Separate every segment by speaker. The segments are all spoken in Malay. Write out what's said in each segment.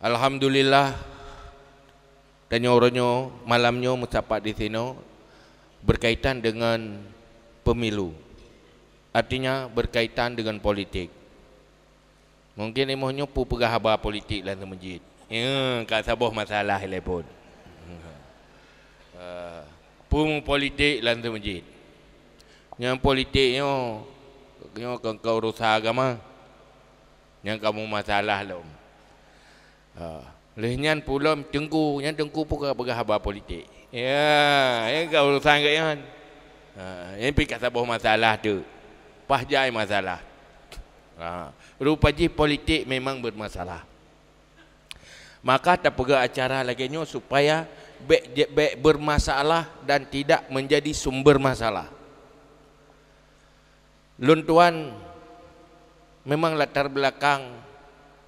Speaker 1: Alhamdulillah dan nyoronyo malamnyo mencapai di sini berkaitan dengan pemilu. Artinya berkaitan dengan politik. Mungkin emohnyo pu pegah haba politik lan masjid. Ya, kak sabah masalah ile pun. Uh, eh, pu politik lan masjid. Yang politiknya yo, yo kau rusak agama. Yang kamu masalah lah. Um. Ha. Lehnyan pula tengku, yang tengku pun kau pegah habar politik. Ya, yang kau urusan kau yang. Ha, yang pergi kat masalah tu. Pahjai masalah. Ha, rupa je politik memang bermasalah. Maka tak pegah acara lagi nyo supaya baik, baik bermasalah dan tidak menjadi sumber masalah. Luntuan memang latar belakang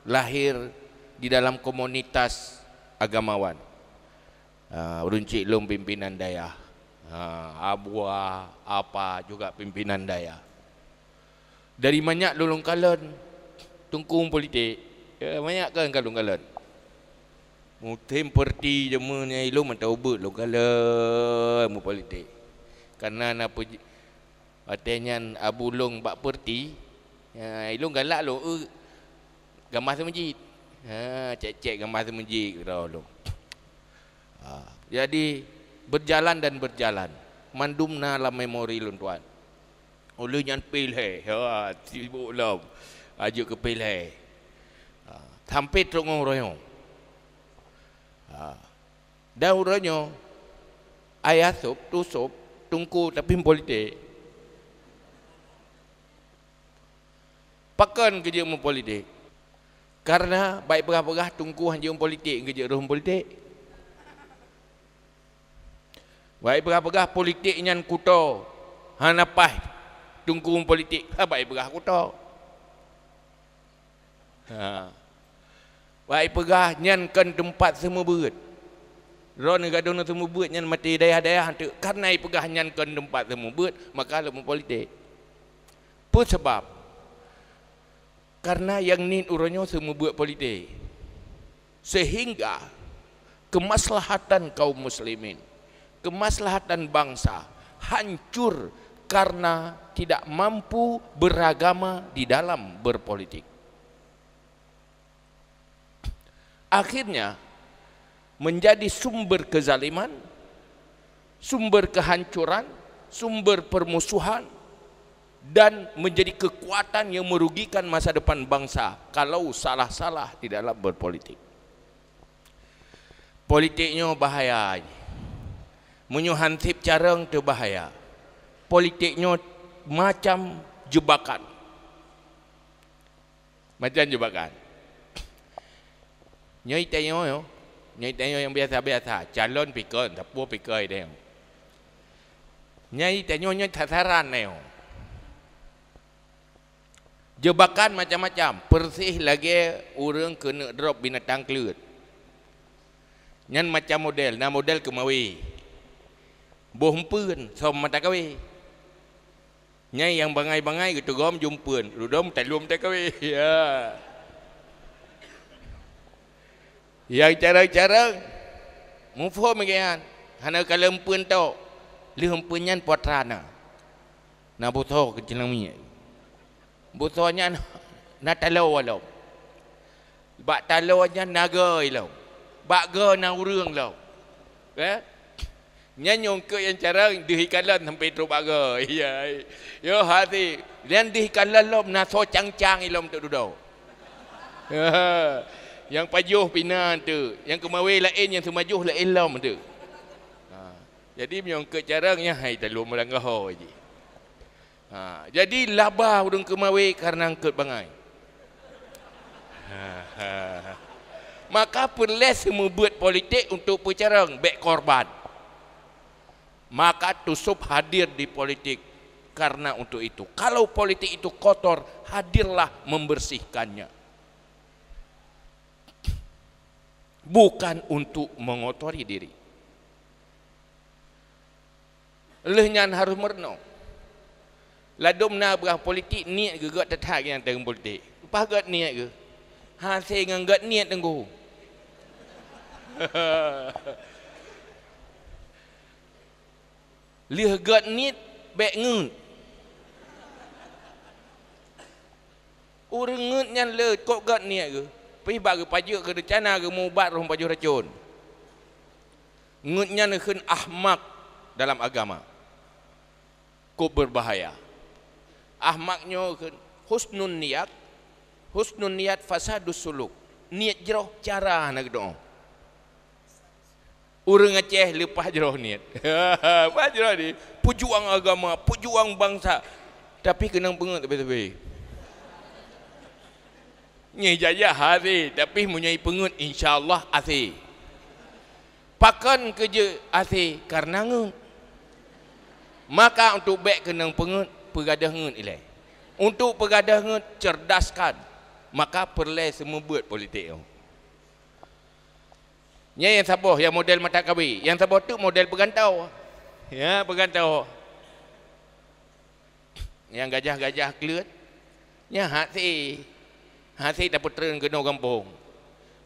Speaker 1: lahir di dalam komunitas agamawan. Uh, Runcit Lung pimpinan daya. Uh, ah, Abua apa juga pimpinan daya. Dari banyak lulung kalon tungkung politik. Ya, banyak kan kalung kalon. Mutim perti je mana ilum atau ubat lulung kalon mu politik. Karena apa Artinya abulung bak perti. Ya, ilung galak lu. Uh, eh. gamas masjid. Ha, cek-cek gambar tu menjik kata lu. Ha, jadi berjalan dan berjalan. Mandumna la memori lun tuan. Ulu nyan pil he. Ha sibuk lah. Ajuk ke pil he. Ha sampai trongong royo. Ha dah uranyo ayah sop tusop tungku tapi politik. Pakan kerja mempolitik. Karena baik berah-berah tungku hanya um politik kerja rum politik. Baik berah-berah politik nyan kuto hanapah tungku um politik ha baik berah kuto. Ha. Baik berah nyan kan tempat semua berat. Ron gado na semua berat nyan mati daya-daya hantu. Karena ai berah nyan kan tempat semua berat maka lu lah politik. Pun sebab karena yang nin urangnya semua buat politik sehingga kemaslahatan kaum muslimin kemaslahatan bangsa hancur karena tidak mampu beragama di dalam berpolitik akhirnya menjadi sumber kezaliman sumber kehancuran sumber permusuhan dan menjadi kekuatan yang merugikan masa depan bangsa kalau salah-salah di dalam berpolitik. Politiknya bahaya. Menyuhantip cara yang terbahaya. Politiknya macam jebakan. Macam jebakan. Nyai tanya yo. Nyai tanya yang biasa-biasa, calon pikun, tapu pikun dia. Nyai tanya nyai tataran dia jebakan macam-macam persih lagi orang kena drop binatang kelut nyen macam model nah model kemawi boh mpun som mata kawi nyai yang bangai-bangai gitu gom jumpun rudom telum te kawi ya yang cara-cara mufo megian hana kala mpun tau lih mpun nyen potrana na butoh kecilang minyak butuhnya nak talau walau bak talau nya naga ilau bak ge na urang lau ya eh? nya nyong ke yang cara dihikalan sampai tu bak ge ya yo hati dan dihikalan lau na so cang-cang ilau tu dudau eh, yang pajuh pinan tu yang kemawi lain yang semajuh lain lau tu ha. jadi nyong ke cara nya hai talu melangah ho Ha, jadi labah udung kemawe karena angkut bangai. Ha, ha, ha. Maka perles semua buat politik untuk pecarang bek korban. Maka tusup hadir di politik karena untuk itu. Kalau politik itu kotor, hadirlah membersihkannya. Bukan untuk mengotori diri. Lehnyan harus merenung. Ladum na berah politik niat ke gak tetak yang tengah politik. Pah gak niat ke? Ha se ngang gak niat tengku. Lih gak niat bek ngut. Urang ngut nyan le kok gak niat ke? Pi bagu paju ke rencana ke mubat rum paju racun. Ngut nyan ahmak dalam agama. Kok berbahaya ahmaknyo husnun niat husnun niat fasadus suluk niat jeroh cara nak doa urang Aceh lepas jeroh niat apa jeroh ni pujuang agama pujuang bangsa tapi kena pengen tepi-tepi ni jaya hari tapi pengen, insya Allah asy pakan kerja asy karena ngun maka untuk baik kena pengen pergadahan ilai. Untuk pergadahan cerdaskan, maka perlai semua buat politik tu. Ini yang siapa yang model mata kawi. Yang siapa tu model bergantau. Ya, bergantau. Yang gajah-gajah kelut. Ya, hati. Hati tak putera kena kampung.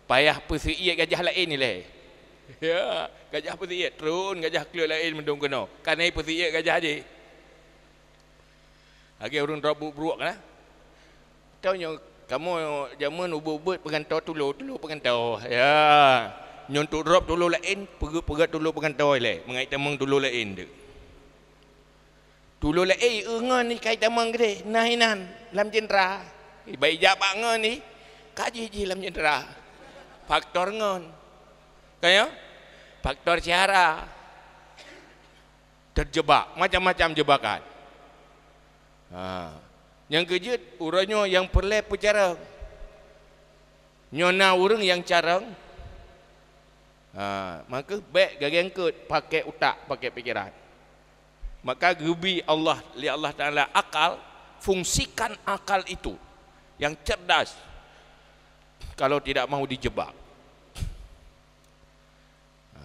Speaker 1: Payah persiat gajah lain ni leh. Ya, gajah persiat. Terun gajah kelut lain mendung kena. Kanai persiat gajah je. Lagi orang drop buruk lah. Kan, eh? Tahu nyo kamu zaman ubut-ubut pengantau tulu tulu pengantau. Ya. Nyontok drop tulu lain, pegat-pegat tulu pengantau le. Mengait temang tulu lain tu. Tulu lain eh engan ni kait temang gede. Nah inan lam jendra. Ibai eh, jap ngan ni. Kaji ji lam jendra. Faktor ngan. Kaya? Faktor syara. Terjebak macam-macam jebakan. Ha. Yang kerja urangnya yang perlai pejarang. Nyona orang yang carang. Ha, maka baik gagang kot pakai otak, pakai pikiran. Maka gubi Allah lihat Allah Taala akal fungsikan akal itu yang cerdas. Kalau tidak mahu dijebak. Ha,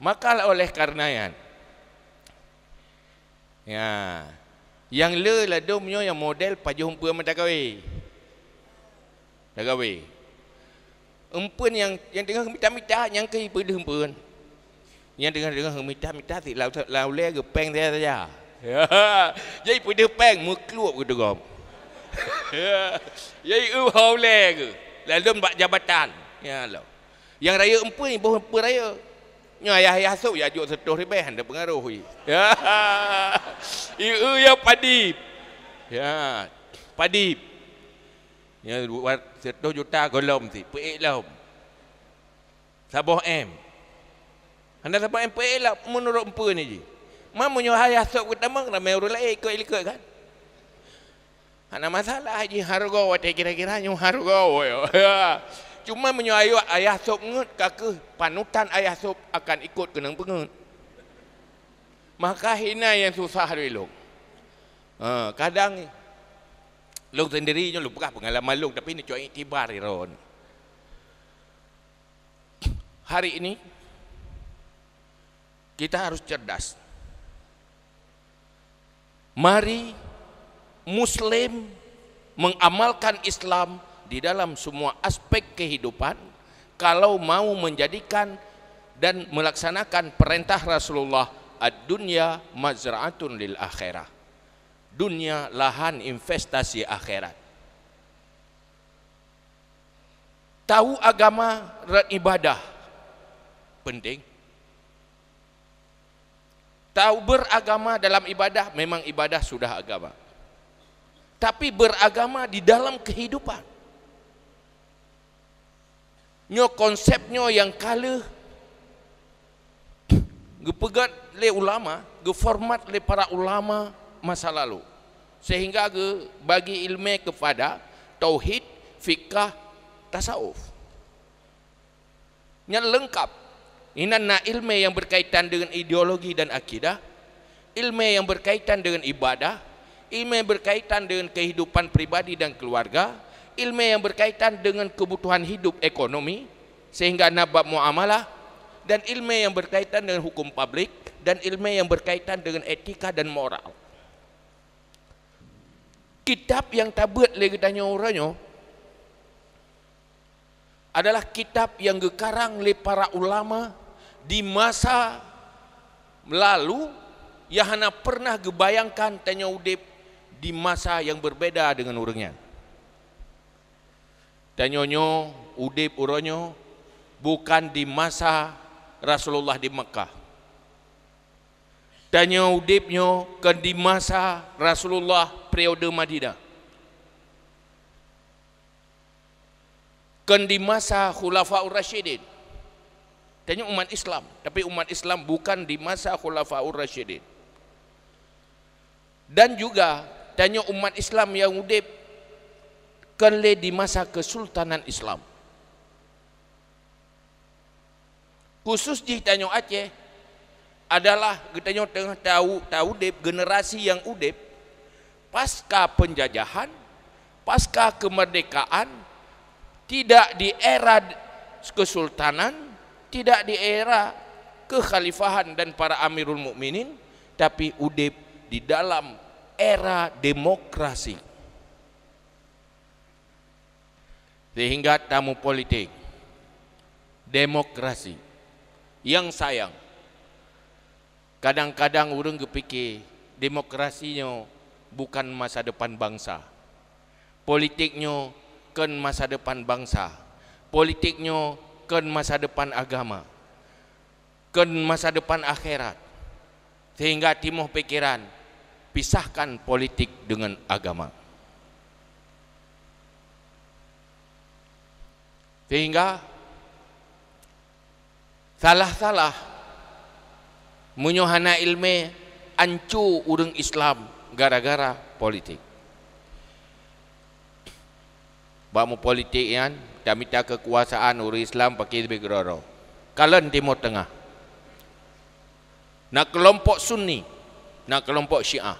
Speaker 1: maka lah oleh karenanya. Ya, yang le lah dia punya yang model pada humpa yang takawai. Takawai. Empun yang yang tengah minta-minta yang ke ibu dia empun. Kan. Yang tengah tengah minta-minta si lau lau le ke peng dia saja. Jadi pada peng mukluk ke dorong. Jadi eu uh, hau le ke. Lalu buat jabatan. Ya Allah. Yang raya empun ni bukan raya. Ya ayah ayah so ya jok ya, ya, ya, setuh ribai handa pengaruh hui. Ya. Iu ya padi. Ya. Padi. Ya buat setor juta golom si. Pek lom. Sabah M. Handa sabah M pek lah menurut empu ni je. Mamu nyoh ayah kita ketama ramai orang lain ikut ikut kan. Ana masalah haji harga wate kira-kira nyoh harga. Ya cuma menyuruh ayah sop ngut kakak panutan ayah sop akan ikut kena pengut maka hina yang susah dari lu ha, kadang lu sendiri ni lu bukan pengalaman lu tapi ni cuai tiba hari ron hari ini kita harus cerdas mari muslim mengamalkan islam di dalam semua aspek kehidupan kalau mau menjadikan dan melaksanakan perintah Rasulullah ad-dunya mazra'atun lil akhirah dunia lahan investasi akhirat tahu agama dan ibadah penting tahu beragama dalam ibadah memang ibadah sudah agama tapi beragama di dalam kehidupan nyo konsepnya yang kala gepegat le ulama, geformat le para ulama masa lalu. Sehingga ge bagi ilmu kepada tauhid, fikah, tasawuf. Nya lengkap. Ina na ilmu yang berkaitan dengan ideologi dan akidah, ilmu yang berkaitan dengan ibadah, ilmu yang berkaitan dengan kehidupan pribadi dan keluarga, ilmu yang berkaitan dengan kebutuhan hidup ekonomi sehingga nabab muamalah dan ilmu yang berkaitan dengan hukum publik dan ilmu yang berkaitan dengan etika dan moral kitab yang tabut lagi tanya orangnya adalah kitab yang gekarang oleh para ulama di masa lalu yang hana pernah gebayangkan tanya udip di masa yang berbeda dengan orangnya dan nyonyo udip uronyo bukan di masa Rasulullah di Mekah. Dan nyonyo udip nyo ke di masa Rasulullah periode Madinah. Ken di masa Khulafaur Rashidin. Tanya umat Islam, tapi umat Islam bukan di masa Khulafaur Rashidin. Dan juga tanya umat Islam yang udip kele di masa kesultanan Islam. Khusus di Tanyo Aceh adalah Tanyo tengah tahu tahu dep generasi yang udep pasca penjajahan, pasca kemerdekaan tidak di era kesultanan, tidak di era kekhalifahan dan para amirul mukminin, tapi udep di dalam era demokrasi. sehingga tamu politik demokrasi yang sayang kadang-kadang urung kepikir demokrasinya bukan masa depan bangsa politiknya kan masa depan bangsa politiknya kan masa depan agama kan masa depan akhirat sehingga timoh pikiran pisahkan politik dengan agama Sehingga salah-salah menyohana ilmu ancu urung Islam gara-gara politik. Bamu politik yan minta kekuasaan urang Islam pakai lebih geroro. Kalen Timur Tengah. Nak kelompok Sunni, nak kelompok Syiah.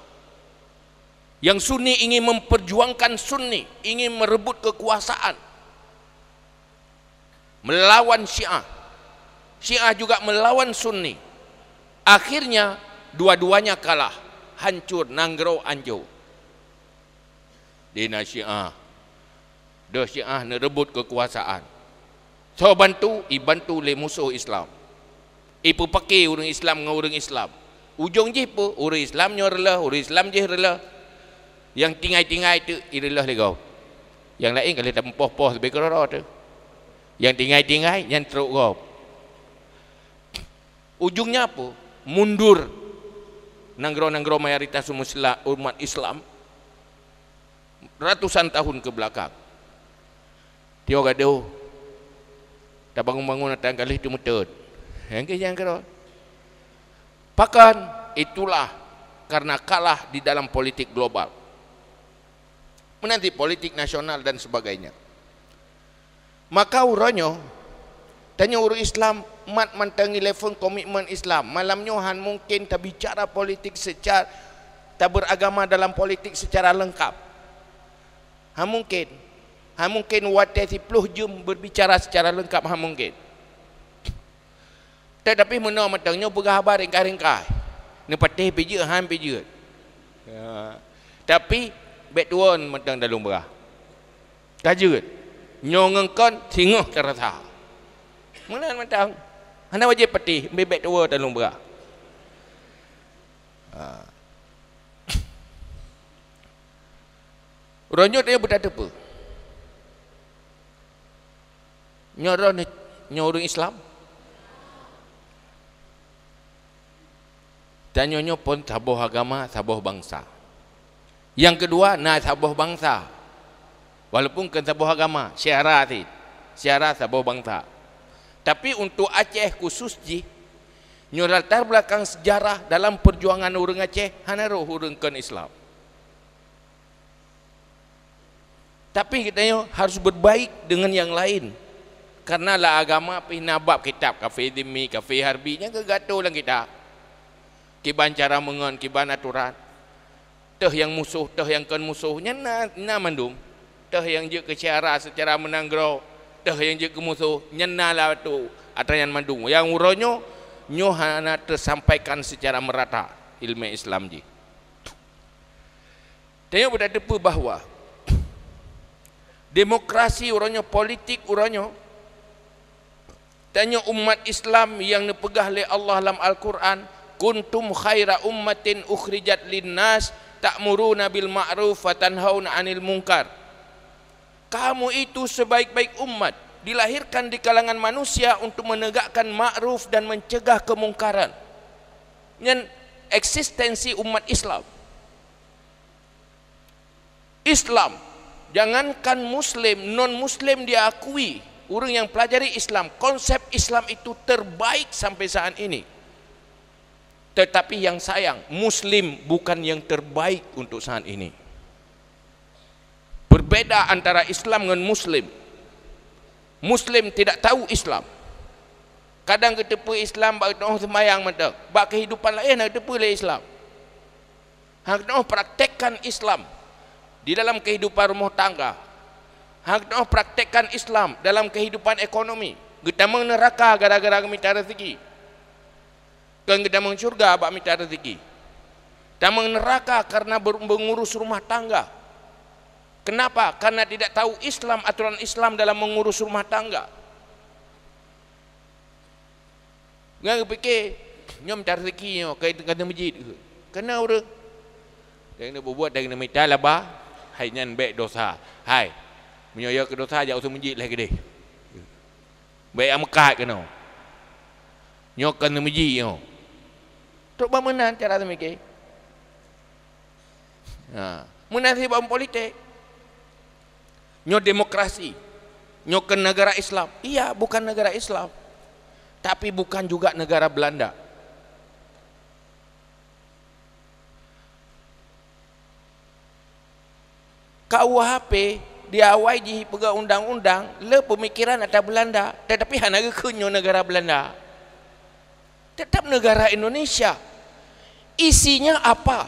Speaker 1: Yang Sunni ingin memperjuangkan Sunni, ingin merebut kekuasaan melawan Syiah. Syiah juga melawan Sunni. Akhirnya dua-duanya kalah, hancur nanggro anjo. Di Syiah. do Syiah nerebut kekuasaan. So bantu, i bantu le musuh Islam. I pakai orang Islam ngau orang Islam. Ujung je pun orang Islam nyorla, orang Islam je rela. Yang tingai-tingai tu irilah legau. Yang lain kalau tak poh-poh lebih kerorot tu yang tinggai-tinggai yang teruk gop ujungnya apa mundur nanggro-nanggro mayoritas umat Islam ratusan tahun ke belakang dia gado tak oh, bangun-bangun datang kali itu metut yang kejian kero pakan itulah karena kalah di dalam politik global menanti politik nasional dan sebagainya Maka uranyo tanya uru Islam mat mantangi telefon komitmen Islam. Malamnya han mungkin tak bicara politik secara tak beragama dalam politik secara lengkap. Ha mungkin. Ha mungkin wate si puluh jum berbicara secara lengkap ha mungkin. Tetapi mana matangnya berkhabar ringkai-ringkai. Ni patih biji han biji. Ya. Tapi bet tuan matang dalam berah. Tajut nyongengkan tingoh kerasa mana macam mana wajib peti bebek tua dan lumbra ha. Ronyo dia budak tepu. Nyoro ni nyoro Islam. Dan nyonyo pun sabuh agama, sabuh bangsa. Yang kedua, nak sabuh bangsa walaupun ke kan sebuah agama syiarah ti syiarah sebuah bangsa tapi untuk Aceh khusus ji nyural tar belakang sejarah dalam perjuangan orang Aceh hanaro hurungkan Islam tapi kita harus berbaik dengan yang lain karena lah agama pinabab kitab kafe demi kafe harbinya ke gatuh kita kiban cara mengon kiban aturan teh yang musuh teh yang kan musuhnya na na mandum teh yang je ke secara menanggro teh yang je kemusu, musuh nyenala atau yang mandung yang uronyo nyohana tersampaikan secara merata ilmu Islam ji tengok pada depu bahawa demokrasi uronyo politik uronyo tanya umat Islam yang dipegah oleh Allah dalam Al-Quran kuntum khaira ummatin ukhrijat linnas ta'muruna bil ma'ruf wa tanhauna 'anil mungkar kamu itu sebaik-baik umat dilahirkan di kalangan manusia untuk menegakkan ma'ruf dan mencegah kemungkaran dan eksistensi umat Islam Islam jangankan muslim non muslim diakui orang yang pelajari Islam konsep Islam itu terbaik sampai saat ini tetapi yang sayang muslim bukan yang terbaik untuk saat ini Beda antara Islam dengan Muslim. Muslim tidak tahu Islam. Kadang kita pun Islam, bak kita oh, semayang mata. Bak kehidupan lain, kita pun Islam. Hak kita oh, praktekkan Islam di dalam kehidupan rumah tangga. Hak kita oh, praktekkan Islam dalam kehidupan ekonomi. Kita neraka gara-gara minta rezeki. Kan kita mengcurga bak minta rezeki. Kita neraka karena mengurus rumah tangga. Kenapa? Karena tidak tahu Islam, aturan Islam dalam mengurus rumah tangga. Yang fikir, nyom cari rezeki yo ke tengah masjid. Kena orang yang nak buat dari nama tak laba, hai nyan baik dosa. Hai. Menyoyo ke dosa jauh usah masjid lagi deh. Baik amkat kena. Nyok kan masjid yo. Tok bamenan cara demikian. Ha, munasib politik nyo demokrasi, nyo ke negara Islam. Iya, bukan negara Islam. Tapi bukan juga negara Belanda. KUHP diawai di pegawai undang-undang le pemikiran atas Belanda tetapi hanaga ke negara Belanda tetap negara Indonesia isinya apa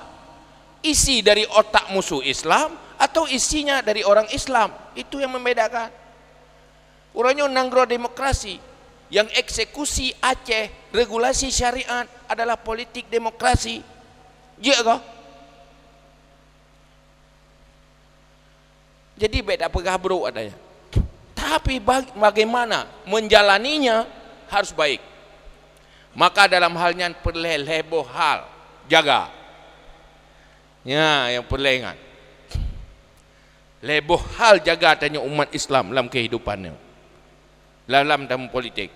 Speaker 1: isi dari otak musuh Islam atau isinya dari orang Islam Itu yang membedakan. Uranya nanggro demokrasi yang eksekusi Aceh regulasi syariat adalah politik demokrasi. Ya kok? Jadi beda pegah bro adanya. Tapi bagaimana menjalaninya harus baik. Maka dalam halnya perlu hal jaga. Ya, yang perlengan. leboh hal jaga tanya umat Islam dalam kehidupan ni dalam dalam politik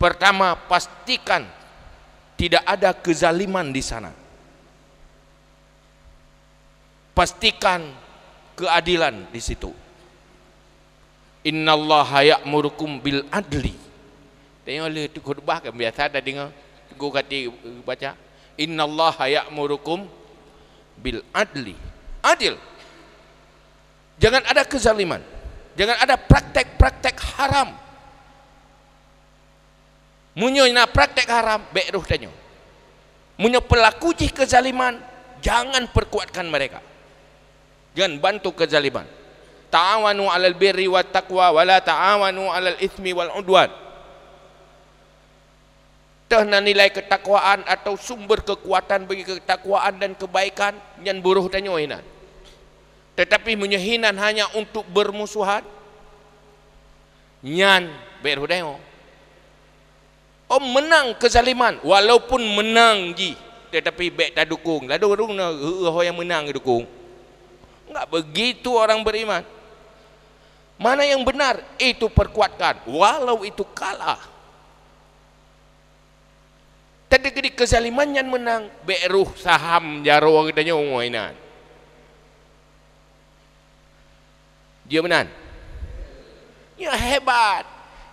Speaker 1: pertama pastikan tidak ada kezaliman di sana pastikan keadilan di situ innallaha ya'murukum bil adli tengok le tu khutbah kan biasa ada dengar tunggu kata baca innallaha ya'murukum bil adli adil Jangan ada kezaliman. Jangan ada praktek-praktek haram. Munyonya praktek haram, beruh tanya. Munyo pelaku jih kezaliman, jangan perkuatkan mereka. Jangan bantu kezaliman. Ta'awanu alal birri wa taqwa wa la ta'awanu alal ismi wal udwan. Tehna nilai ketakwaan atau sumber kekuatan bagi ketakwaan dan kebaikan yang buruh tanya inan tetapi menyehinan hanya untuk bermusuhan nyan berhudayo oh menang kezaliman walaupun menang ji tetapi bek tak dukung lah dukung uh, yang menang dukung enggak begitu orang beriman mana yang benar itu perkuatkan walau itu kalah tadi kezaliman yang menang beruh saham jaro kita nyomoinan dia menang nya hebat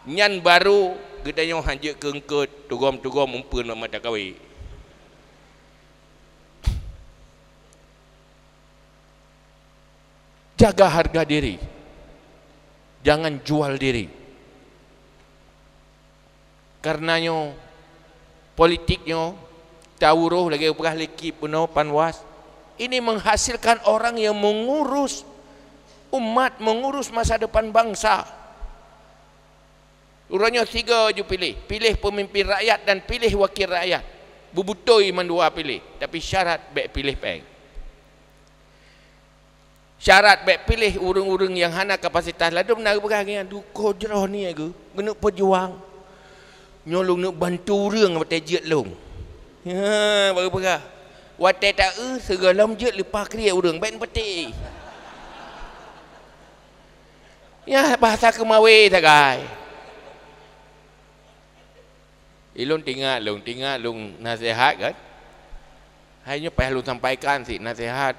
Speaker 1: nyan baru gedanyo hanje kengkut tugom-tugom umpun nak mata kawi jaga harga diri jangan jual diri Karena politik politiknyo tawuruh lagi pegah leki puno panwas ini menghasilkan orang yang mengurus umat mengurus masa depan bangsa urangnya tiga je pilih pilih pemimpin rakyat dan pilih wakil rakyat bubutoi mendua pilih tapi syarat baik pilih peng syarat baik pilih urung-urung yang hana kapasitas lalu benar berang yang kau jeroh ni aku ya benuk pejuang nyolong nak bantu urang mate jet long ha baru berang wate tak e segala jet lepas kriya urang baik peti Ya bahasa kemawe tak gay. Ilun eh, tingat, lung tingat, lung nasihat kan? Hanya payah lu sampaikan sih nasihat.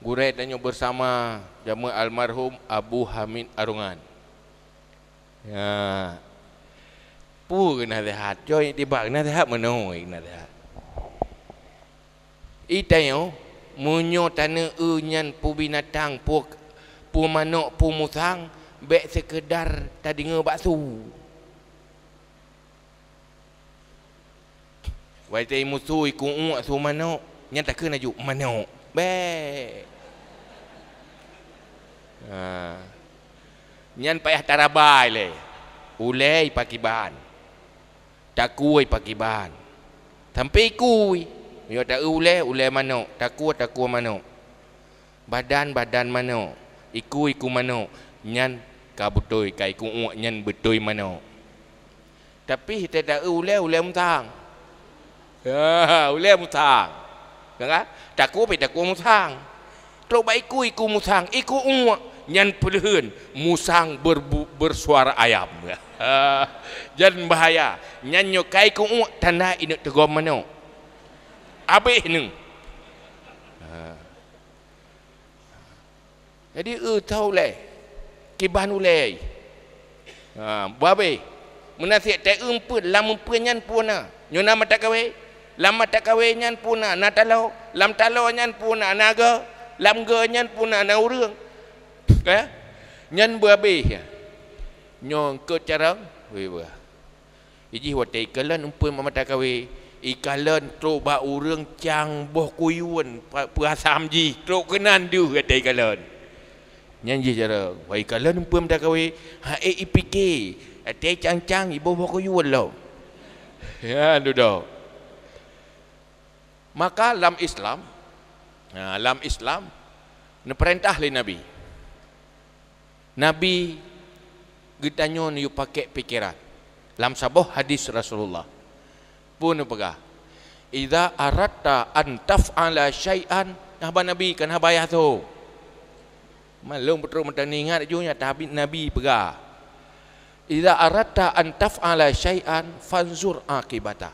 Speaker 1: Gure nyu bersama jama almarhum Abu Hamid Arungan. Ya. Pu kena sehat. Joy di bak kena sehat mano kena sehat. Itayo munyo tane unyan pu binatang pumanok pumusang bek sekedar tadi nge baksu wai tai musu iku u su mano nyata ke naju mano be ha nyan payah tarabai le ulai pakiban pagi ban, sampai kui yo tak ulai ulai mano takua takua mano badan badan mano iku iku mano nyan ka betoi ka iku uak nyan betoi mano tapi kita tak ulah ulah mutang ya ulah mutang ya kan tak ku pe tak ku mutang tro bai ku iku mutang iku uak nyan pulehun musang berbu, bersuara ayam jan bahaya nyanyo kai ku uak tanda inuk tegom mano abih nung Jadi tau le. u le, Ha, babe. Menasi tak empu lam penyan puna. Nyuna mata kawe. Lam mata kawe nyan puna na talo. Lam talo nyan puna naga. Lam ge nyan puna na urung, eh? Ya. Nyan babe. Nyong ke cara we ba. Iji wate kelan empu mata kawe. Ikalan tro ba urang cang boh kuyun pu asam ji. Tro kenan du kata ikalan nyanyi cara wai kalau nempu mda kawe ha e eh, eh, i p k cang cang ibu boko yu lo ya ndo maka dalam islam dalam ha, islam ne perintah le nabi nabi gitanyo ni yu pake pikiran dalam sabah hadis rasulullah pun pega idza aratta an taf'ala syai'an nah nabi kan habayah tu Malum betul macam ni ingat je Nabi, Nabi pegang Iza arata an taf'ala syai'an fanzur akibata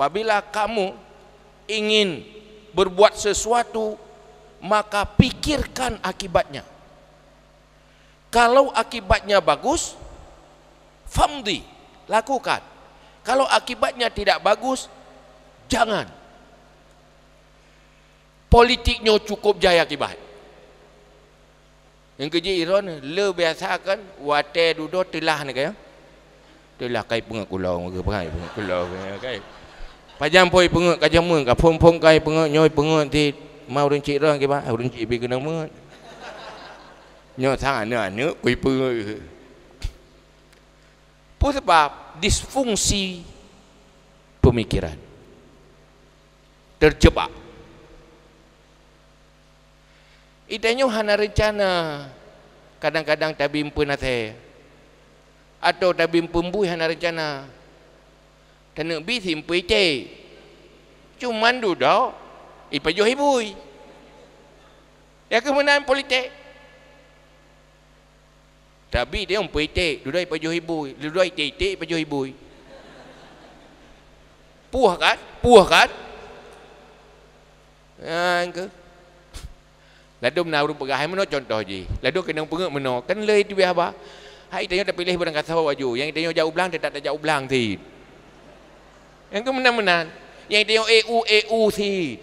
Speaker 1: Apabila kamu ingin berbuat sesuatu Maka pikirkan akibatnya Kalau akibatnya bagus Famdi, lakukan Kalau akibatnya tidak bagus Jangan Politiknya cukup jaya akibat yang kerja Iran le biasa kan wate duduk telah ni kaya. Telah kai pengak kulau ke pengak pengak kulau kaya kai. Pajam poi pengak kajamu ka pom pom kai pengak nyoi pengak ti mau runcik ron ke ba runcik bi kena mu. Nyo sang ane ane kui pengak. Po sebab disfungsi pemikiran. Terjebak itanyo hana rencana kadang-kadang tabim pun ate atau tak pun bui hana rencana tanu bi tim pui ce cuma duduk, do ipajo hibui ya kemenangan politik tapi dia um duduk ce dudai pajo hibui dudai ce ce pajo hibui puah kan puah kan ya, enggak Lado menaruh rupa gahai mana contoh je. Lado kena pengut mana. Kan leh itu biar apa? Hai tanya tak pilih barang kasar baju. Yang tanya jauh belang, tak tak jauh belang si. Yang tu menan-menan. Yang tanya EU, EU si.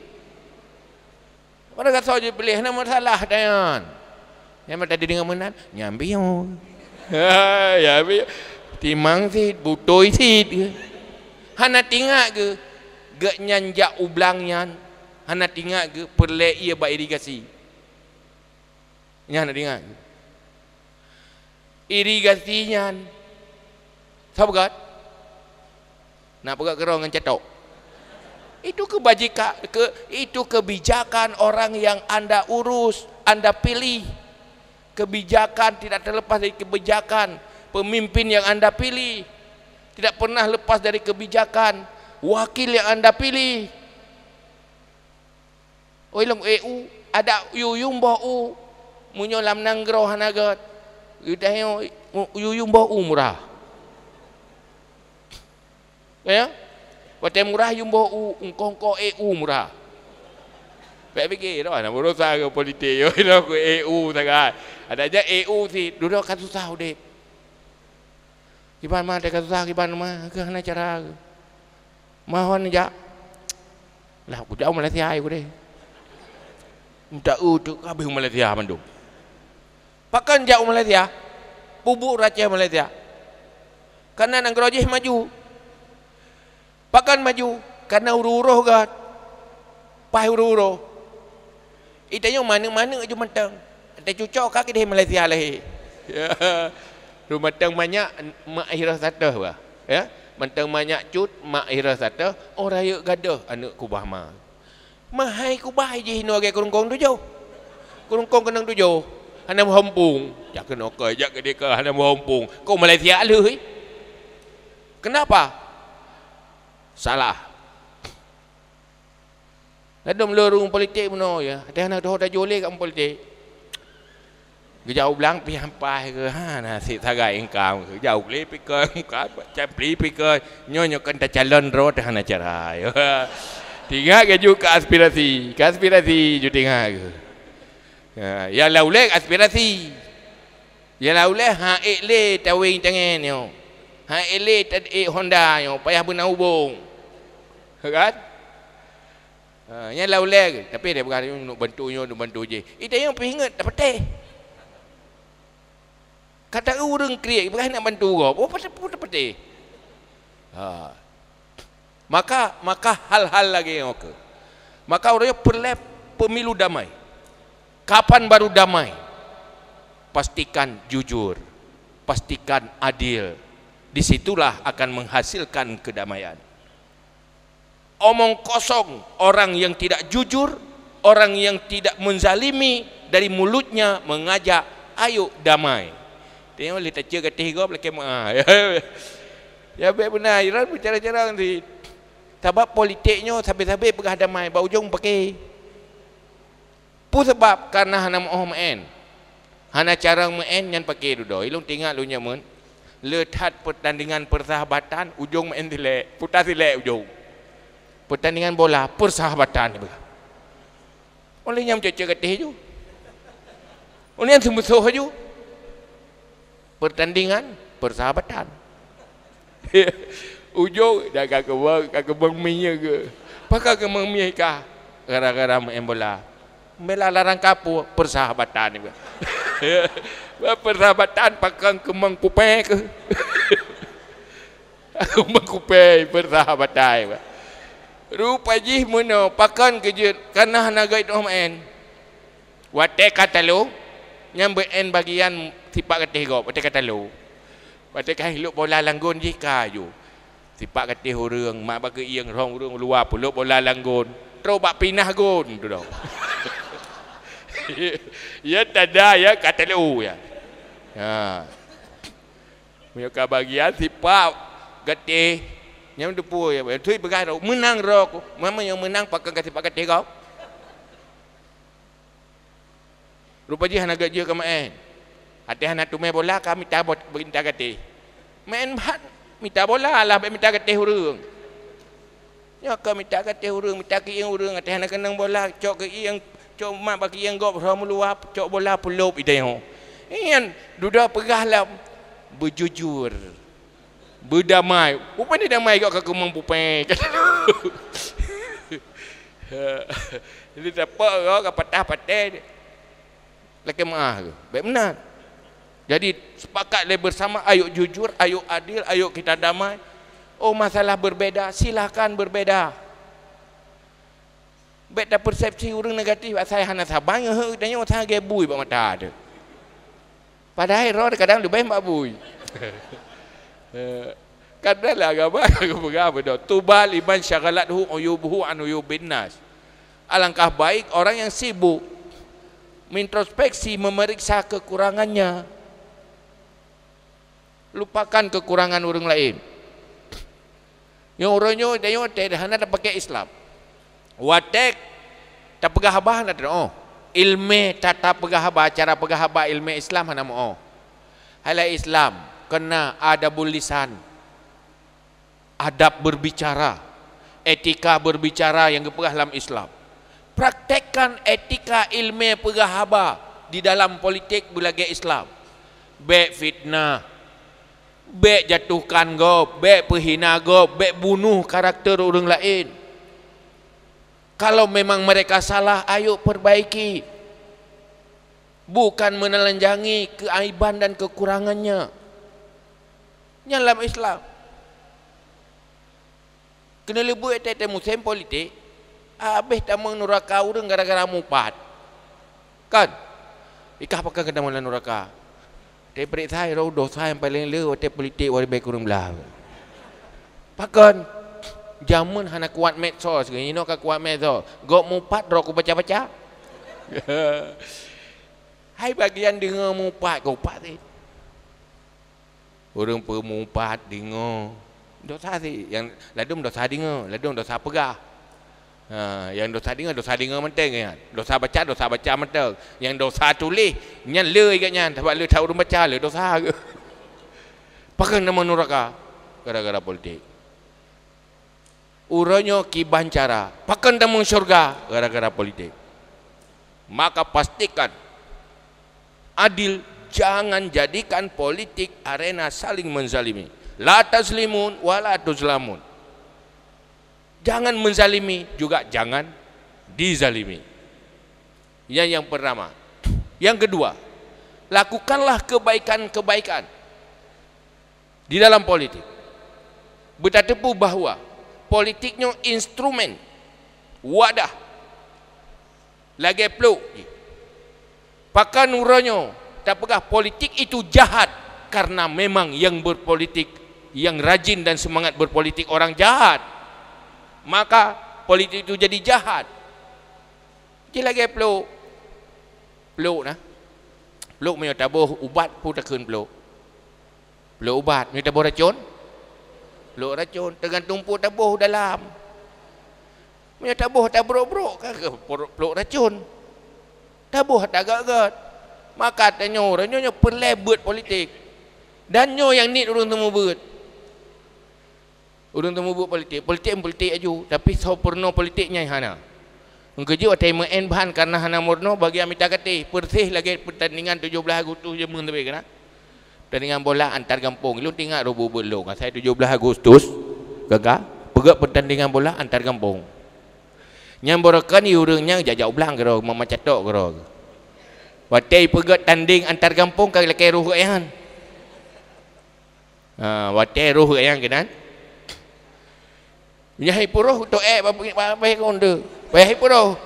Speaker 1: Barang kasar je pilih, nama salah tanya. Yang tadi dengan menan, nyambi yo. Ya, ya, timang si, butoi si. Hana tingak ke? Gak nyanjak ublangnya, yang. Hana tingak ke? Perlek ia buat irigasi. Ini anak dengar. Irigasinya. Sabar kan? Nak buka gerong dengan cetok. Itu kebajikan, ke, itu kebijakan orang yang anda urus, anda pilih. Kebijakan tidak terlepas dari kebijakan pemimpin yang anda pilih. Tidak pernah lepas dari kebijakan wakil yang anda pilih. Oilum EU eh, ada yuyum bau munyo lam nanggro hanaga yudahyo yuyum bo umrah ya Wate murah jumbo u ungkongko e u murah. Pak pikir lah, nak berusaha ke politik yo, nak ke EU tak Ada aja EU si, dulu kan susah de. Kiban mana dekat susah, kiban mana ke hana cara. Mahon ja. Lah, budak Malaysia ai ku de. Muda u tu kabeh Malaysia mandung. Pakan jauh Malaysia, bubuk raja Malaysia. Karena nang kerajaan maju. Pakan maju karena uruh-uruh gat. Pai uruh-uruh. Itanyo mana-mana aju mentang. Ada cucu ka ke Malaysia leh. Lah, ya. Rumah tang banyak mak hirah satah Ya. Mentang banyak cut mak hirah satah oh, orang yuk gadah anak kubah ma. Mahai kubah je hinu age kurungkong tu jauh. Kurungkong kenang tu jauh hắn nằm hôm buồn chắc cái nó cười chắc cái đi cười hắn nằm hôm buồn cô mà lại thiệt lưới kenapa salah ada melurung politik mana ya ada anak dah dah jolik kat politik Gejau belang pi hampai ke ha na si saga engkau gejau le pi ke ka cepli pi ke nyo nyo kan ta calon ro ta hana cerai tinga ke ju ka aspirasi ka aspirasi ju tinga ke Ha, ya la ulek aspirasi. Ya la ulek ha ele eh, tawing tangan yo. Ha ele eh, tad e eh, Honda yo payah bena hubung. Ha, kan? Ha ya la ulek tapi dia bukan nak bantu yo nak bantu je. Itu yang pingat tak patah. Kata urang kriek bukan nak bantu ke Oh, pasal pun tak patah. Ha. Maka maka hal-hal lagi yang oke. Maka orang perlu pemilu damai kapan baru damai? Pastikan jujur, pastikan adil. Disitulah akan menghasilkan kedamaian. Omong kosong orang yang tidak jujur, orang yang tidak menzalimi dari mulutnya mengajak, ayo damai. Tengok lagi tajuk ketiga gua belakang mah. Ya benar, Iran bicara-cara nanti. Sebab politiknya sampai-sampai pegah damai, bau jong pakai. Apa sebab karena hana mohon main? Hana cara main yang pakai itu dudo. Ilung tinggal lu nyaman. Lihat pertandingan persahabatan ujung main dilek, putar dilek ujung. Pertandingan bola persahabatan ni bukan. Oleh yang cuci ketih tu. Oleh yang semusuh tu. Pertandingan persahabatan. ujung dah kakak kebang, kakak minyak ke. Pakak kebang minyak kah? Gara-gara main bola melah larang kapu persahabatan ni persahabatan pakang kemang kupai. ke aku mengkupai persahabatan ba. rupa jih muno pakan kerja kerana naga itu main wate kata lo nyambe en bagian tipak ketih kau wate kata lo wate kan hilup bola langgun jih kayu tipak ketih orang mak bagi yang rong orang luar pulup bola langgun terus pinah gun tu dah ya tada ya kata lu ya. Ha. Punya kebahagiaan ya, sipap gete. Yang depu ya, tu bagai ro menang ro aku. Mama yang menang pakai gati pakai gete kau. Rupa je hanaga je ke main. Hati hana tu main bola kami tak buat berita gati. Main bat minta bola lah bagi minta gati hurung. Ya kau minta gati hurung, minta ke yang hurung. nak hana bola, cok ke yang cok mak bagi yang gop ramu luap cok bola peluk itu yang ian duda perah lah berjujur berdamai apa ni damai kau kaku mampu pek jadi apa? kau kau patah patah laki maah tu baik benar jadi sepakat le bersama ayo jujur ayo adil ayo kita damai oh masalah berbeda silakan berbeda Bet da persepsi orang negatif ah, saya hanya sabang ngeh eh, tanya orang sangat gebui bak mata ada. Padahal roh kadang lebih mak bui. Eh, kadang lah agama aku berapa dah. Tubal iman syagalat hu uyubhu an uyubin nas. Alangkah baik orang yang sibuk introspeksi memeriksa kekurangannya. Lupakan kekurangan orang lain. Yang orangnya, dia yang tidak hanya pakai Islam watek tak pegah bah nak lah, tahu oh ilmu tata pegah bah cara pegah bah ilmu Islam lah nama oh hala Islam kena ada bulisan adab berbicara etika berbicara yang kepegah dalam Islam praktekkan etika ilmu pegah bah di dalam politik bulaga Islam be fitnah be jatuhkan go be pehina go be bunuh karakter orang lain kalau memang mereka salah, ayo perbaiki. Bukan menelanjangi keaiban dan kekurangannya. Nyalam Islam. Kena lebu ete ete musim politik. abeh tak menuraka orang gara-gara mupat. Kan? Ikah pakai kena mula nuraka. Tepik saya, rodoh saya yang paling lewat politik. Wari baik kurang belah. Pakai jaman hana kuat medsos ke nak kuat medsos gok mupat ro baca-baca hai bagian dengar mupat ko pat ti urang pe mupat dengar dosa ti yang ladung dosa dengar ladung dosa pegah Ha, yang dosa dengar, dosa dengar mentang ya. Dosa baca, dosa baca mentang. Yang dosa tulis, nyan le ikatnya. Sebab le tak urung baca, le dosa ke. Pakai nama nuraka. Gara-gara politik uronyo ki bancara pakan damung syurga gara-gara politik maka pastikan adil jangan jadikan politik arena saling menzalimi la taslimun wa la tuzlamun jangan menzalimi juga jangan dizalimi yang yang pertama yang kedua lakukanlah kebaikan-kebaikan di dalam politik betapa bahwa politiknya instrumen wadah lagi peluk pakan uranya tak pegah politik itu jahat karena memang yang berpolitik yang rajin dan semangat berpolitik orang jahat maka politik itu jadi jahat dia lagi peluk peluk nah peluk punya tabuh ubat pun tak kena peluk peluk ubat punya tabuh racun Luk racun dengan tumpu tabuh dalam. Punya tabuh tak berok-berok ke peluk racun. Tabuh tak gagat. Maka tanya orang nyonya pelebut politik. Dan nyonya yang ni urung temu buat. Urung temu buat politik. Politik yang politik aja. Tapi sopurno politiknya yang hana. Mengkerja atau yang main bahan karena hana murno bagi amita kata. Persih lagi pertandingan 17 agustus je mengenai kenapa. Kan? pertandingan bola antar kampung. Lu tinggal rubu belum. Saya 17 Agustus gagah pegak pertandingan bola antar kampung. Yang berakan ni urangnya jajak belang gara mama catok gara. Watai pegak tanding antar kampung kali lekai ruh ayan. Ha watai ruh ayan kenan. Nya hai puruh tok eh bapak bapak ronde. Bayai puruh.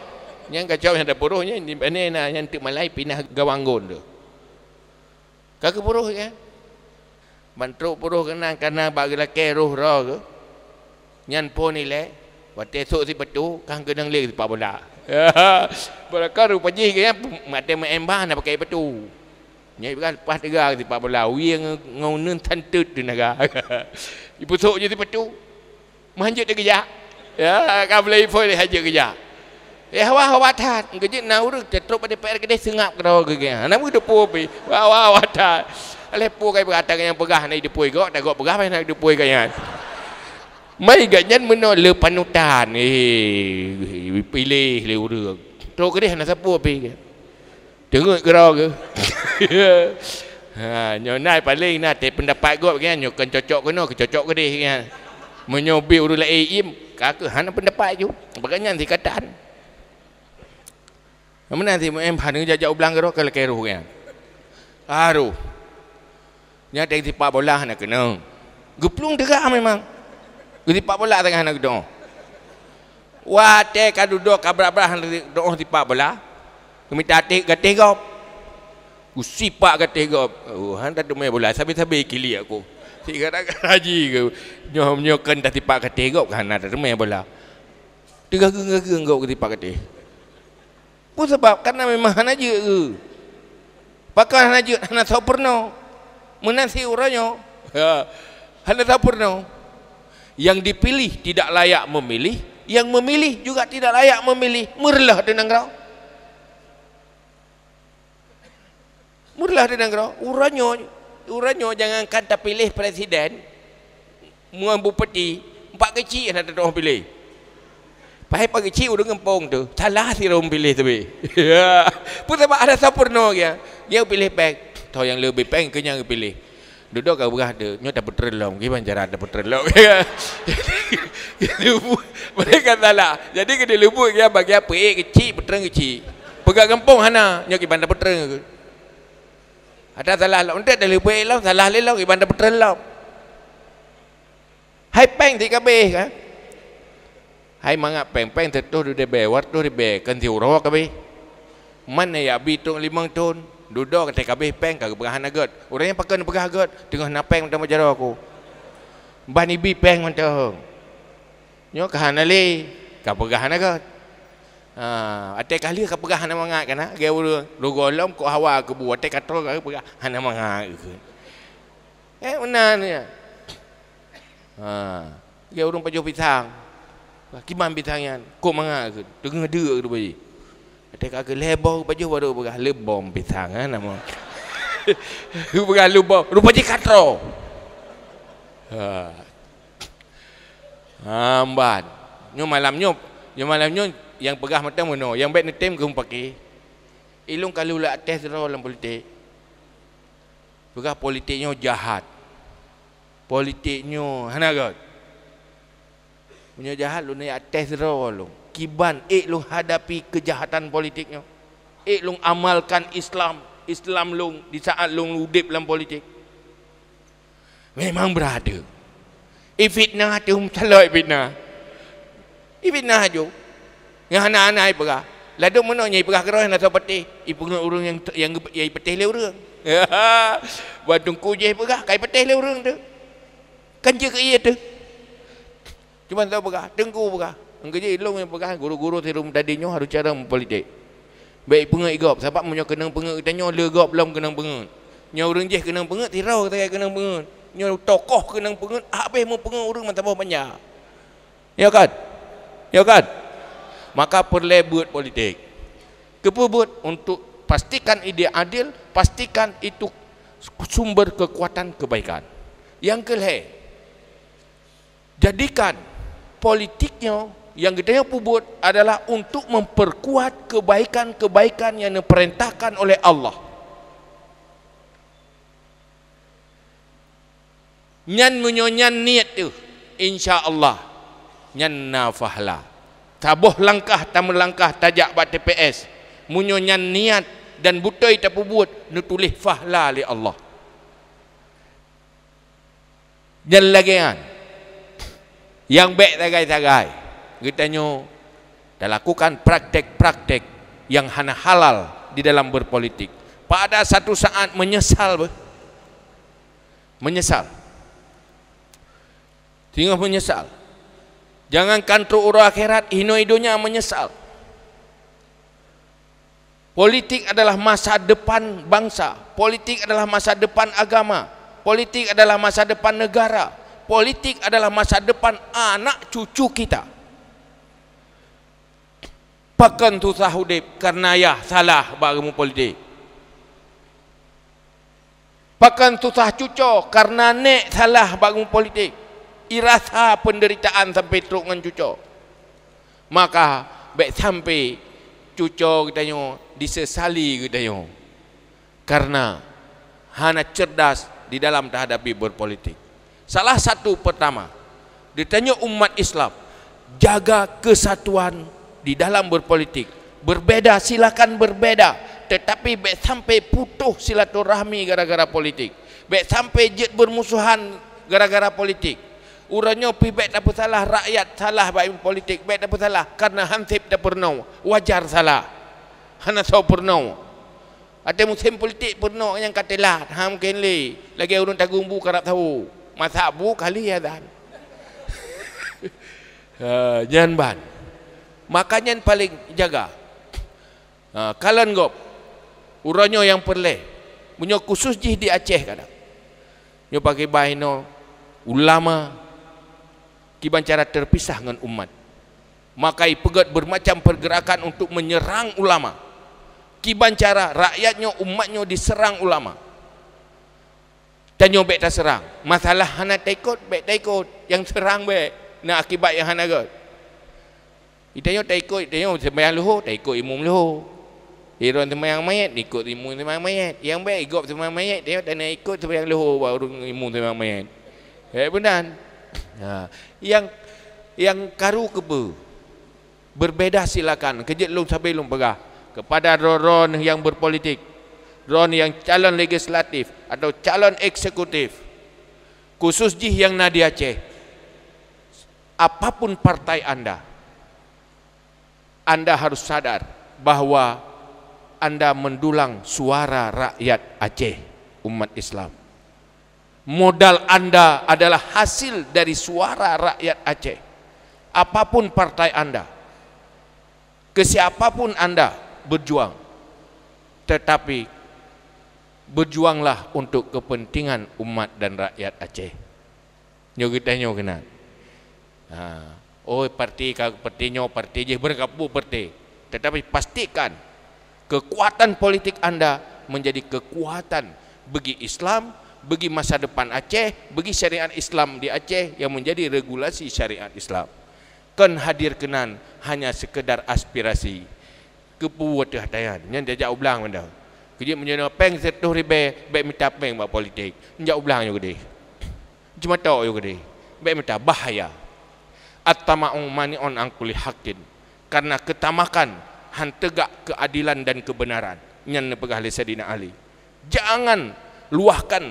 Speaker 1: Yang kacau yang ada puruhnya ni ni nak yang malai pindah gawang gondo. Kakak buruh ya. Mantuk buruh kena kena bagi lelaki roh roh ke. Nyan pun ni leh. Waktu esok si petu, kan kena ngelir sepak bola. Berakar rupa je ke ya. Mata mengembang nak pakai petu. Nyai bukan lepas tegak ke sepak bola. Wih yang ngonen tantut tu naga. Ibu sok je si petu. Manjut dia kejap. Ya, kan boleh ipoh dia hajar kejap. Eh wah wadat, gaji nauru tetro pada PR kedai sengap kedau gaji. Namu de pobi, wah wah Ale Lepo kai berkata yang pegah nak hidup gok, dah gok pegah nak hidup poi kaya. Mai gaji mena le panutan. Eh, eh pilih le lah urang. Tro kedai nak sapu pi. Tengok kedau ke. Ha, nyonai paling nak lah. te pendapat gok kan nyokan cocok kena cocok kedai kan. Menyobi urang lain eh, im, kakak hana pendapat ju. Bagaimana dikatakan? Yang mana nanti yang panjang jajak ublang keruh kalau keruh kan? Aruh. Yang ada yang tipak bola nak kena. Geplung derak memang. Gua tipak bola tengah nak doa. Wah, teh kadu doa kabrak-brak kan doa tipak bola. Kami tatik gatih kau. Ku sipak gatih kau. Oh, han tak main bola. Sabi-sabi kili aku. Si kata kaji kan ke. Nyom-nyokan tak tipak gatih kau. Kan ada main bola. Tegak-gak-gak kau tipak gatih pun sebab karena memang hana je ke pakar hana je hana tak pernah menasih orangnya ha, hana tak pernah yang dipilih tidak layak memilih yang memilih juga tidak layak memilih merlah dengan kau merlah dengan kau orangnya orangnya jangan kata pilih presiden muan bupati empat kecil yang lah ada orang pilih Pahai pagi ciu dengan pong tu. Salah si rum pilih tu. Ya. Pun sebab ada sempurna dia. Dia pilih pek. Tau yang lebih pek, kenyang dia pilih. Duduk kau berah dia. Nyo tak berterlong. Gimana cara tak berterlong? Ya. Mereka salah. Jadi kena lembut dia bagi apa. Eh kecil, berterang kecil. Pegang kempong hana. Nyo kipan tak berterang. Ada salah lah. Untuk ada lebih elok, salah lelok. Kipan tak berterlong. Hai peng tiga kabeh ha? kan? ให้มังะแป้งแป้งเตดูได้แบวัดตูได้แบกันที่รอกะบีมันในอยาบีตุงลิมังตุนดูดอกแต่กะบีแป้งกับประหานาเกิดอุไรยังประกันประกาเกิดถึงหน้าแป้งมันจะมาจะรอกูบานิบีแป้งมันจะหงยกหานาลีกับประหานาเกิดอ่าแต่กะเลือกกับประหานามังะกันนะแกวูรูโกลล้มกูฮาวากูบัวแต่กะทรกับประหานามังะอือเอ๊ะมันนานเนี่ยอ่าแกวูรุ่งไปโยบิทาง lah, Kiman bi tangan, ko manga ke? Dengar dia ke bagi. Ada kak ke lebo baju baru berah lebom bi tangan nama. Ku berah lebo, rupa je katro. Ha. Amban. Nyo malam nyo, nyo malam nyo yang pegah mata mono, yang baik netem ke pakai. Ilung kalau lah test roh dalam politik. Pegah politiknya jahat. Politiknya hanagat punya jahat lu naik atas roh lu kiban ik eh, lu hadapi kejahatan politiknya ik eh, lu amalkan Islam Islam lu di saat lu udip dalam politik memang berada ifitna eh, tu salah ifitna ifitna aja yang anak-anak ipera lado mana nyai ipera kerah nak sapati ipera urang yang yang yang petih le urang ya badung kujeh ipera kai petih le urang tu kan je ke iya tu Cuma tahu pegah, tengku pegah. Kerja ilung yang pegah, guru-guru terum tadinya harus cara mempolitik. Baik pengek igap, sebab punya kena pengek, kita nyawa legap belum kena pengek. Nyawa orang jih kena pengek, tirau kita kena pengek. Nyawa tokoh kena pengek, habis mau pengek orang mata bawah banyak. Ya kan? Ya kan? Maka perlu buat politik. Kepubut untuk pastikan ide adil, pastikan itu sumber kekuatan kebaikan. Yang kelihatan, jadikan politiknya yang kita yang pubut adalah untuk memperkuat kebaikan-kebaikan yang diperintahkan oleh Allah. Nyan menyonyan niat tu, insya Allah, nyan nafahla. Tabuh langkah, tak langkah tajak buat TPS. Menyonyan niat dan butoi tak pubut, nutulih fahla oleh Allah. Nyan lagi kan? yang baik tagai-tagai. Kita nyu dan lakukan praktek-praktek yang hana halal di dalam berpolitik. Pada satu saat menyesal be. Menyesal. Tinggal menyesal. Jangan kantor urah akhirat, hino idonya menyesal. Politik adalah masa depan bangsa. Politik adalah masa depan agama. Politik adalah masa depan negara politik adalah masa depan anak cucu kita. Pakan tu sahudip karena ya salah bagimu politik. Pakan sah cucu, karena nek salah bagimu politik. Irasa penderitaan sampai teruk dengan cucu. Maka baik sampai cucu kita nyo disesali kita nyo. Karena hana cerdas di dalam terhadapi berpolitik. Salah satu pertama ditanya umat Islam jaga kesatuan di dalam berpolitik. Berbeda silakan berbeda tetapi baik sampai putuh silaturahmi gara-gara politik. Baik sampai jet bermusuhan gara-gara politik. Urangnya pi baik tak salah rakyat salah baik politik baik tak salah karena hansip tak pernah wajar salah. Hana so pernah. Ada musim politik pernah yang katalah Ha mungkin li. Lagi urang tagumbu karap tahu. Masak bu kali ya dan. jangan eh, ban. Makanya yang paling jaga. Eh, kalian gop. Uranyo yang perle. Munyo khusus jih di Aceh kadang. Nyo pakai baino ulama kiban cara terpisah dengan umat. Makai pegat bermacam pergerakan untuk menyerang ulama. Kiban cara rakyatnya umatnya diserang ulama tanya baik tak serang masalah hana takut baik takut yang serang baik nak akibat yang hana kot kita yo tak ikut tanya sembahyang luhur tak ikut imam luhur Iron semayang mayat, ikut imun semayang mayat. Yang baik, ikut semayang mayat. dia tak ikut semayang luhur, baru imun semayang mayat. Baik eh, benar. Ha. Yang yang karu kebe, berbeda silakan. Kejit lung sabi lung pegah. Kepada roron yang berpolitik, Ron yang calon legislatif atau calon eksekutif khusus jih yang Nadia C apapun partai Anda Anda harus sadar bahwa Anda mendulang suara rakyat Aceh umat Islam modal Anda adalah hasil dari suara rakyat Aceh apapun partai Anda ke siapapun Anda berjuang tetapi berjuanglah untuk kepentingan umat dan rakyat Aceh. Nyo kita nyo kena. Ha. Oh, parti ka parti nyo parti je berkapu parti. Tetapi pastikan kekuatan politik anda menjadi kekuatan bagi Islam, bagi masa depan Aceh, bagi syariat Islam di Aceh yang menjadi regulasi syariat Islam. Kan hadir kenan hanya sekedar aspirasi. Kepuatan hatayan. Yang dia jauh ulang Kerja menjana mana peng setuh ribe baik minta peng buat politik. Njak ublang juga deh. Cuma tahu juga deh. Baik minta bahaya. At-tama'u mani'un an kulli haqqin. Karena ketamakan han tegak keadilan dan kebenaran. Nyan pegah le Sayyidina Ali. Jangan luahkan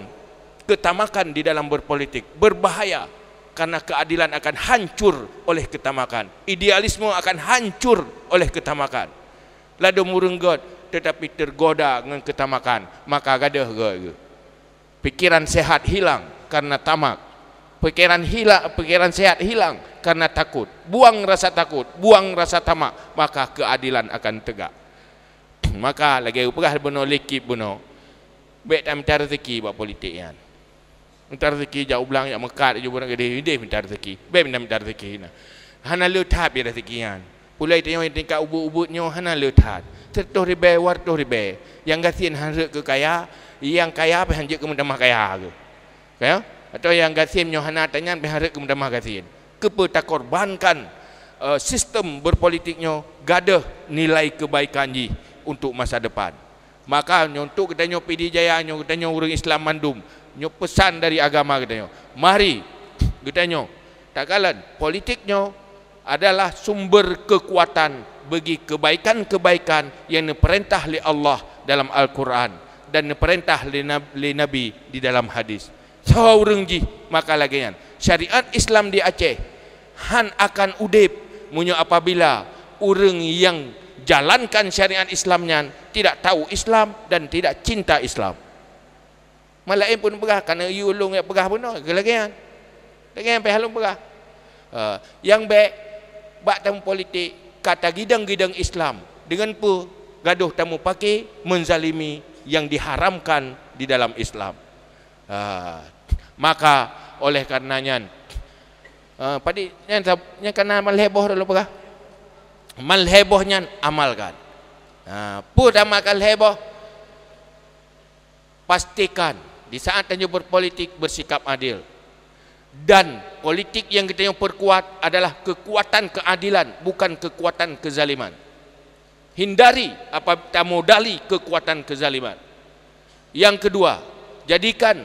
Speaker 1: ketamakan di dalam berpolitik. Berbahaya karena keadilan akan hancur oleh ketamakan. Idealisme akan hancur oleh ketamakan. Lado god tetapi tergoda dengan ketamakan maka gadah gerge pikiran sehat hilang karena tamak pikiran hilang pikiran sehat hilang karena takut buang rasa takut buang rasa tamak maka keadilan akan tegak maka lagi upah bunuh likip bunuh baik tak minta rezeki buat politik kan minta rezeki jauh belang yang mekat je pun gede dia minta rezeki baik minta minta rezeki hana lu tak biar rezeki kan pulai tengok yang tingkat ubut-ubutnya hana lu tertuh ribe wartuh ribe yang gasin hanje ke kaya yang kaya pe hanjuk ke mendamah kaya ke ya atau yang gasin nyohana tanyan pe hanjuk ke mendamah gasin kepe takorbankan uh, eh, sistem berpolitiknya gade nilai kebaikan ji untuk masa depan maka nyontuk kita nyo pidi jaya nyo kita nyo urang islam mandum nyo pesan dari agama kita nyo mari kita nyo takalan politiknya adalah sumber kekuatan bagi kebaikan-kebaikan yang diperintah oleh Allah dalam Al-Quran dan diperintah oleh Nabi di dalam hadis. Sawa urungji maka lagi kan, syariat Islam di Aceh han akan udip munyo apabila urung yang jalankan syariat Islamnya tidak tahu Islam dan tidak cinta Islam. Malaim pun pegah karena yulung yang pegah pun lagi lagi kan. Lagi yang pegah lung Uh, yang baik bak tem politik kata gidang-gidang Islam dengan pu gaduh tamu pakai menzalimi yang diharamkan di dalam Islam. Uh, maka oleh karenanya uh, padi yang yang kena malheboh dulu pakah malhebohnya amalkan uh, pu amalkan heboh pastikan di saat tanya berpolitik bersikap adil dan politik yang kita yang perkuat adalah kekuatan keadilan bukan kekuatan kezaliman hindari apa kita modali kekuatan kezaliman yang kedua jadikan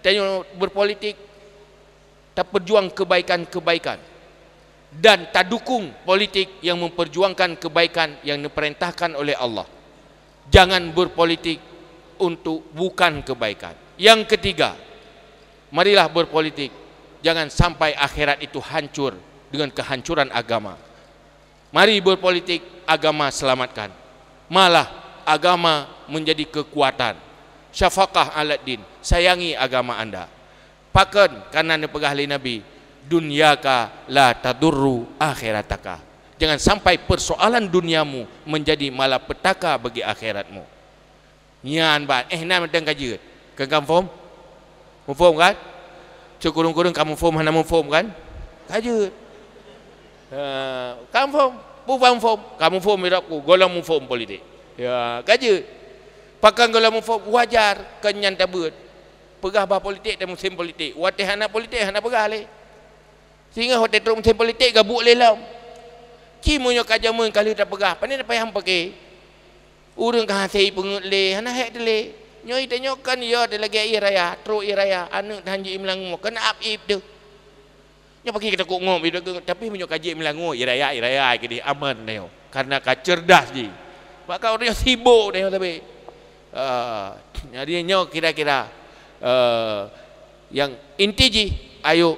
Speaker 1: tanya berpolitik tak perjuang kebaikan-kebaikan dan tak dukung politik yang memperjuangkan kebaikan yang diperintahkan oleh Allah jangan berpolitik untuk bukan kebaikan yang ketiga marilah berpolitik jangan sampai akhirat itu hancur dengan kehancuran agama mari berpolitik agama selamatkan malah agama menjadi kekuatan syafaqah alad din sayangi agama anda pakan kanan pegahli nabi dunyaka la tadurru akhirataka jangan sampai persoalan duniamu menjadi petaka bagi akhiratmu nian ba eh nan mateng kaji ke kan form form kan sekurang kurung kamu form nama form kan saja ha, kamu form bukan form kamu form miraku golamu form politik ya kaja pakang golamu form wajar kenyan tabut pegah bah politik dan musim politik watih anak politik anak pegah leh sehingga hotel teruk musim politik gabuk leh lah kimunya kajamun kali tak pegah Panen apa yang pakai urung kahasai pengut leh anak hak leh Nyoi tanya kan ya ada lagi air raya, teruk air raya, anak dah hanji melangu, kena ap ip tu. Nyo pergi kita kok ngom tapi menyo kaji melangu, air raya air raya gede aman nyo. Karena ka cerdas ji. Maka orang yang sibuk nyo tapi eh uh, nyo kira-kira uh, yang inti ji ayo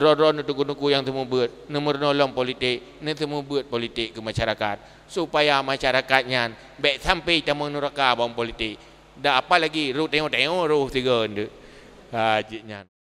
Speaker 1: Drodron itu gunungku yang temu buat nomor nolong politik, ini temu buat politik ke masyarakat supaya masyarakatnya baik sampai temu neraka bom politik. Dah apa lagi? Ruh tengok-tengok ruh tiga. Hajinya. Ah,